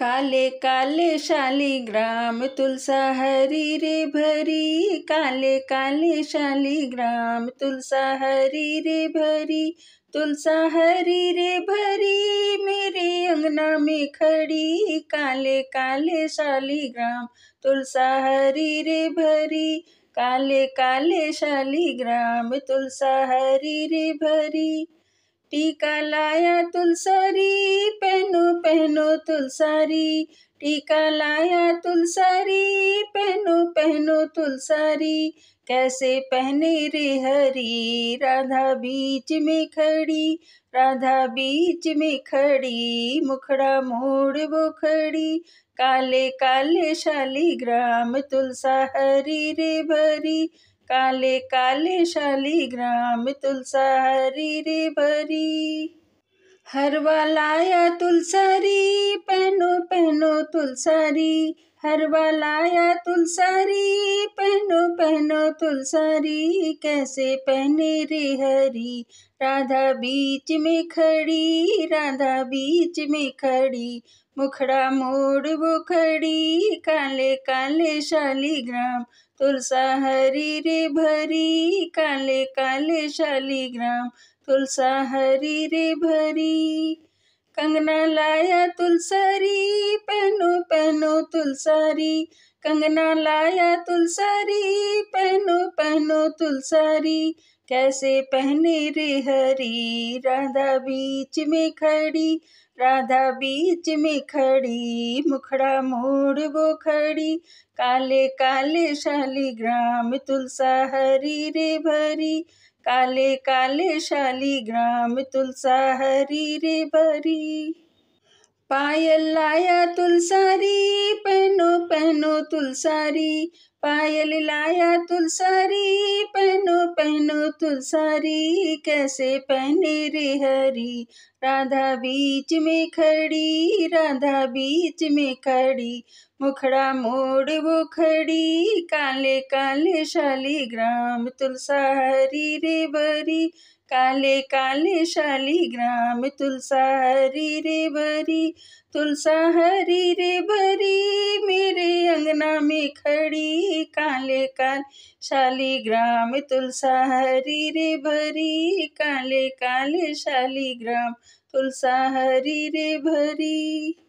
काले काले शालीग्राम तुलसा हरी रे भरी काले काले शालीग्राम तुलसा हरी रे भरी तुलसा हरी रे भरी मेरे अंगना में खड़ी काले काले शालीग्राम तुलसा हरी रे भरी काले काले शालीग्राम तुलसा हरी रे भरी टीका लाया तुलसरी पहनो पहनो तुलसारी टीका लाया तुलसारी पहनो पहनो तुलसारी कैसे पहने रे हरी राधा बीच में खड़ी राधा बीच में खड़ी मुखड़ा मोड़ वो खड़ी काले काले शालीग्राम तुलसा हरी रे भरी काले काले शालीग्राम तुलसा हरी रे भरी हर लाया तुलसारी पहनो पहनो तुलसारी हर वालाया तुलसारी पहनो पहनो तुलसारी कैसे पहने रे हरी राधा बीच में खड़ी राधा बीच में खड़ी मुखड़ा मोड़ वो खड़ी काले काले शालीग्राम तुलसा हरी रे भरी काले काले शालीग्राम तुलसा हरी रे भरी कंगना लाया तुलसरी पहनो पहनो तुलसारी कंगना लाया तुलसारी पहनो पहनो तुलसारी कैसे पहने रे हरी राधा बीच में खड़ी राधा बीच में खड़ी मुखड़ा मोड़ वो खड़ी काले काले शालीग्राम तुलसा हरी रे भरी काले काले शालीग्राम तुलसा हरी रे भरी पायल लाया तुलसारी पहनो पहनो तुलसारी पायल लाया तुलसारी पहनो पहनो तुलसारी कैसे पहने रे हरी राधा बीच में खड़ी राधा बीच में खड़ी मुखड़ा मोड़ वो खड़ी काले काले शालीग्राम तुलसा हरी रे बरी काले काले शालीग्राम तुलसा हरी रे बरी तुलसा हरी रे बरी मेरे अंगना में खड़ी काले काल शालीग्राम तुलसा हरी रे भरी काले काले शालीग्राम तुलसा हरी रे भरी